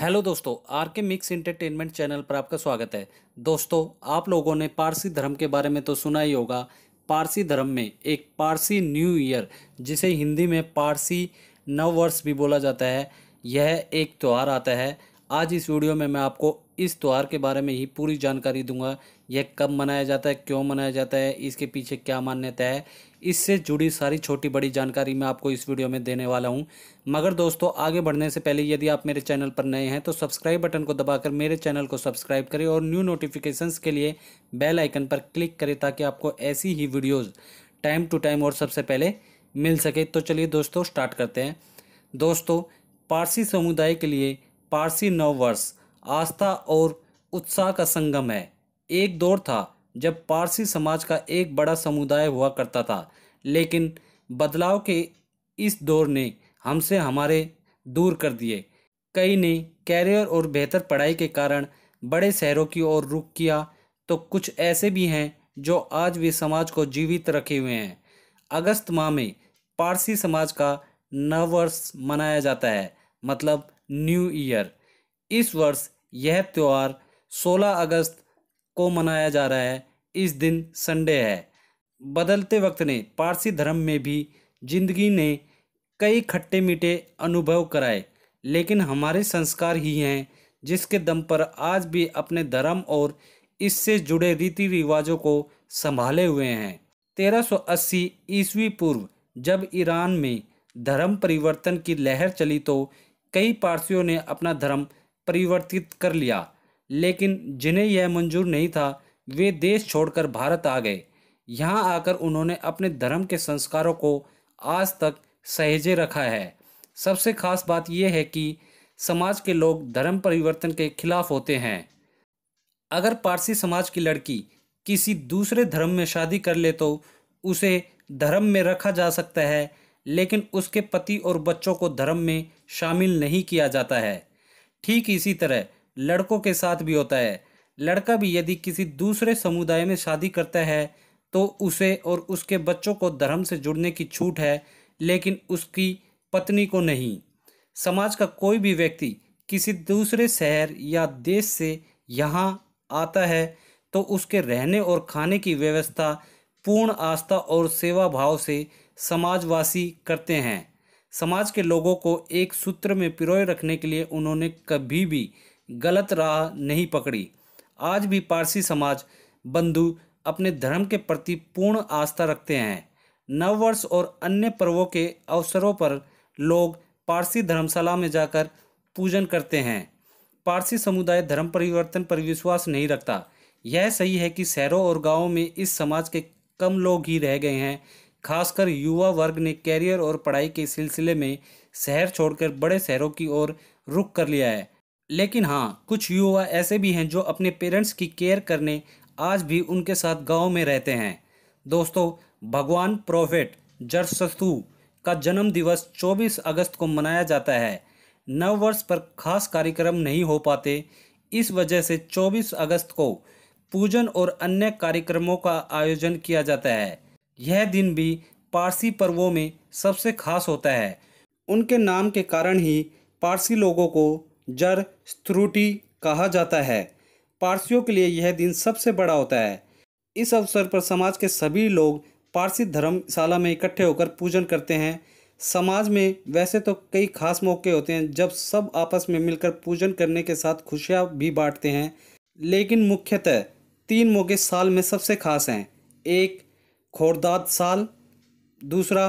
hello दोस्तों are के mix entertainment channel पर आपका स्वागत है दोस्तों आप लोगों ने पारसी धर्म के बारे में तो सुना ही होगा पारसी धर्म में एक पारसी न्यू ईयर जिसे हिंदी में पारसी नववर्ष भी बोला जाता है यह एक त्यौहार आता है आज इस वीडियो में मैं आपको इस त्यौहार के बारे में ही पूरी जानकारी दूंगा यह कब मनाया जाता है क्यों मनाया जाता है इसके पीछे क्या मान्यता है इससे जुड़ी सारी छोटी बड़ी जानकारी मैं आपको इस वीडियो में देने वाला हूं मगर दोस्तों आगे बढ़ने से पहले यदि आप मेरे चैनल पर नए हैं तो सब्सक्राइब बटन को दबाकर मेरे चैनल को सब्सक्राइब करें और न्यू नोटिफिकेशंस के लिए बेल आइकन पर क्लिक करें ताकि आपको ऐसी ही वीडियोज़ टाइम टू टाइम और सबसे पहले मिल सके तो चलिए दोस्तों स्टार्ट करते हैं दोस्तों पारसी समुदाय के लिए पारसी नववर्ष आस्था और उत्साह का संगम है एक दौर था जब पारसी समाज का एक बड़ा समुदाय हुआ करता था लेकिन बदलाव के इस दौर ने हमसे हमारे दूर कर दिए कई ने कैरियर और बेहतर पढ़ाई के कारण बड़े शहरों की ओर रुख किया तो कुछ ऐसे भी हैं जो आज भी समाज को जीवित रखे हुए हैं अगस्त माह में पारसी समाज का नववर्ष मनाया जाता है मतलब न्यू ईयर इस वर्ष यह त्यौहार 16 अगस्त को मनाया जा रहा है इस दिन संडे है बदलते वक्त ने पारसी धर्म में भी जिंदगी ने कई खट्टे मीठे अनुभव कराए लेकिन हमारे संस्कार ही हैं जिसके दम पर आज भी अपने धर्म और इससे जुड़े रीति रिवाजों को संभाले हुए हैं 1380 ईस्वी पूर्व जब ईरान में धर्म परिवर्तन की लहर चली तो कई पारसियों ने अपना धर्म परिवर्तित कर लिया लेकिन जिन्हें यह मंजूर नहीं था वे देश छोड़कर भारत आ गए यहाँ आकर उन्होंने अपने धर्म के संस्कारों को आज तक सहेजे रखा है सबसे खास बात यह है कि समाज के लोग धर्म परिवर्तन के खिलाफ होते हैं अगर पारसी समाज की लड़की किसी दूसरे धर्म में शादी कर ले तो उसे धर्म में रखा जा सकता है लेकिन उसके पति और बच्चों को धर्म में शामिल नहीं किया जाता है ठीक इसी तरह लड़कों के साथ भी होता है लड़का भी यदि किसी दूसरे समुदाय में शादी करता है तो उसे और उसके बच्चों को धर्म से जुड़ने की छूट है लेकिन उसकी पत्नी को नहीं समाज का कोई भी व्यक्ति किसी दूसरे शहर या देश से यहाँ आता है तो उसके रहने और खाने की व्यवस्था पूर्ण आस्था और सेवा भाव से समाजवासी करते हैं समाज के लोगों को एक सूत्र में पिरोए रखने के लिए उन्होंने कभी भी गलत राह नहीं पकड़ी आज भी पारसी समाज बंधु अपने धर्म के प्रति पूर्ण आस्था रखते हैं नववर्ष और अन्य पर्वों के अवसरों पर लोग पारसी धर्मशाला में जाकर पूजन करते हैं पारसी समुदाय धर्म परिवर्तन पर विश्वास नहीं रखता यह सही है कि शहरों और गांवों में इस समाज के कम लोग ही रह गए हैं खासकर युवा वर्ग ने कैरियर और पढ़ाई के सिलसिले में शहर छोड़कर बड़े शहरों की ओर रुख कर लिया है लेकिन हाँ कुछ युवा ऐसे भी हैं जो अपने पेरेंट्स की केयर करने आज भी उनके साथ गांव में रहते हैं दोस्तों भगवान प्रोफेट जरसस्तु का जन्म दिवस 24 अगस्त को मनाया जाता है नव वर्ष पर खास कार्यक्रम नहीं हो पाते इस वजह से 24 अगस्त को पूजन और अन्य कार्यक्रमों का आयोजन किया जाता है यह दिन भी पारसी पर्वों में सबसे खास होता है उनके नाम के कारण ही पारसी लोगों को जर स्त्रुटि कहा जाता है पारसियों के लिए यह दिन सबसे बड़ा होता है इस अवसर पर समाज के सभी लोग पारसी धर्मशाला में इकट्ठे होकर पूजन करते हैं समाज में वैसे तो कई खास मौके होते हैं जब सब आपस में मिलकर पूजन करने के साथ खुशियाँ भी बांटते हैं लेकिन मुख्यतः तीन मौके साल में सबसे खास हैं एक खोरदाद साल दूसरा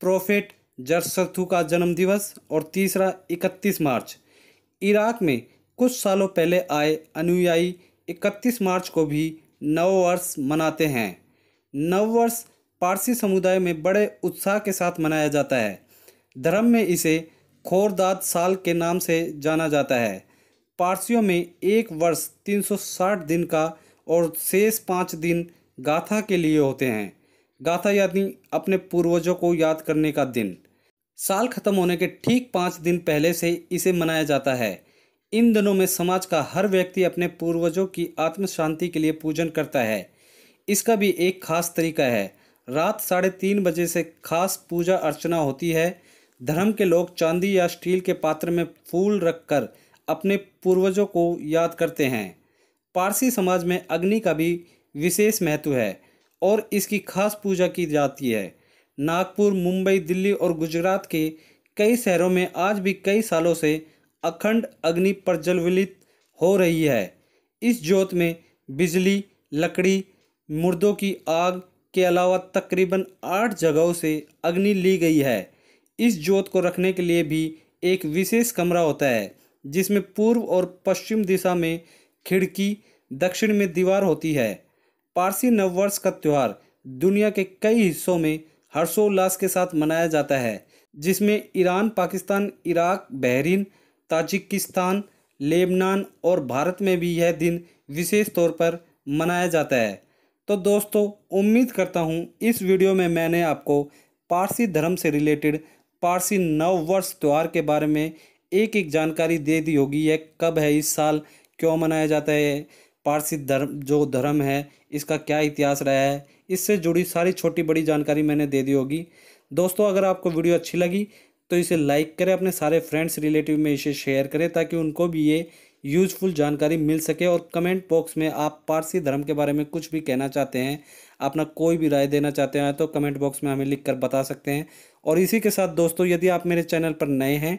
प्रोफेट जरसथु का जन्मदिवस और तीसरा 31 मार्च इराक में कुछ सालों पहले आए अनुयायी 31 मार्च को भी नववर्ष मनाते हैं नववर्ष पारसी समुदाय में बड़े उत्साह के साथ मनाया जाता है धर्म में इसे खोरदाद साल के नाम से जाना जाता है पारसियों में एक वर्ष 360 दिन का और शेष पाँच दिन गाथा के लिए होते हैं गाथा यानी अपने पूर्वजों को याद करने का दिन साल खत्म होने के ठीक पाँच दिन पहले से इसे मनाया जाता है इन दिनों में समाज का हर व्यक्ति अपने पूर्वजों की आत्म शांति के लिए पूजन करता है इसका भी एक खास तरीका है रात साढ़े तीन बजे से खास पूजा अर्चना होती है धर्म के लोग चांदी या स्टील के पात्र में फूल रखकर अपने पूर्वजों को याद करते हैं पारसी समाज में अग्नि का भी विशेष महत्व है और इसकी खास पूजा की जाती है नागपुर मुंबई दिल्ली और गुजरात के कई शहरों में आज भी कई सालों से अखंड अग्नि प्रज्वलित हो रही है इस ज्योत में बिजली लकड़ी मुर्दों की आग के अलावा तकरीबन आठ जगहों से अग्नि ली गई है इस ज्योत को रखने के लिए भी एक विशेष कमरा होता है जिसमें पूर्व और पश्चिम दिशा में खिड़की दक्षिण में दीवार होती है पारसी नववर्ष का त्यौहार दुनिया के कई हिस्सों में हर्षोल्लास के साथ मनाया जाता है जिसमें Iran Pakistan Iraq Bahrain Tajikistan Lebanon और भारत में भी यह दिन विशेष तौर पर मनाया जाता है तो दोस्तों उम्मीद करता हूँ इस वीडियो में मैंने आपको पारसी धर्म से रिलेटेड पारसी नववर्ष त्यौहार के बारे में एक एक जानकारी दे दी होगी यह कब है इस साल क्यों मनाया जाता है पारसी धर्म जो धर्म है इसका क्या इतिहास रहा है इससे जुड़ी सारी छोटी बड़ी जानकारी मैंने दे दी होगी दोस्तों अगर आपको वीडियो अच्छी लगी तो इसे लाइक करें अपने सारे फ्रेंड्स रिलेटिव में इसे शेयर करें ताकि उनको भी ये यूजफुल जानकारी मिल सके और कमेंट बॉक्स में आप पारसी धर्म के बारे में कुछ भी कहना चाहते हैं अपना कोई भी राय देना चाहते हैं तो कमेंट बॉक्स में हमें लिख कर बता सकते हैं और इसी के साथ दोस्तों यदि आप मेरे चैनल पर नए हैं